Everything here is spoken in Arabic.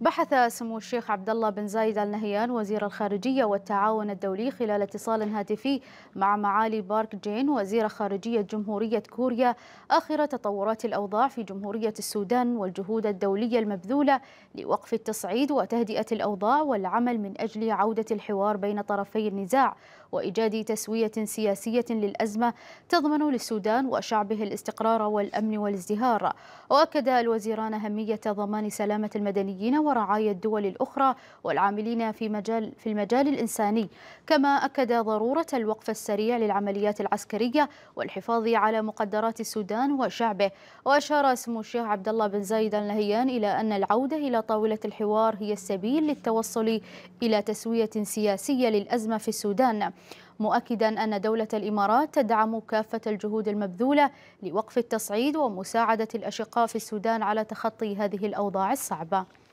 بحث سمو الشيخ عبد الله بن زايد ال نهيان وزير الخارجية والتعاون الدولي خلال اتصال هاتفي مع معالي بارك جين وزير خارجية جمهورية كوريا آخر تطورات الأوضاع في جمهورية السودان والجهود الدولية المبذولة لوقف التصعيد وتهدئة الأوضاع والعمل من أجل عودة الحوار بين طرفي النزاع وإيجاد تسوية سياسية للأزمة تضمن للسودان وشعبه الاستقرار والأمن والازدهار وأكد الوزيران أهمية ضمان سلامة المدنيين ورعاية الدول الأخرى والعاملين في مجال في المجال الإنساني كما أكد ضرورة الوقف السريع للعمليات العسكرية والحفاظ على مقدرات السودان وشعبه وأشار سمو الشيخ عبد الله بن زايد النهيان إلى أن العودة إلى طاولة الحوار هي السبيل للتوصل إلى تسوية سياسية للأزمة في السودان مؤكدا أن دولة الإمارات تدعم كافة الجهود المبذولة لوقف التصعيد ومساعدة الأشقاء في السودان على تخطي هذه الأوضاع الصعبة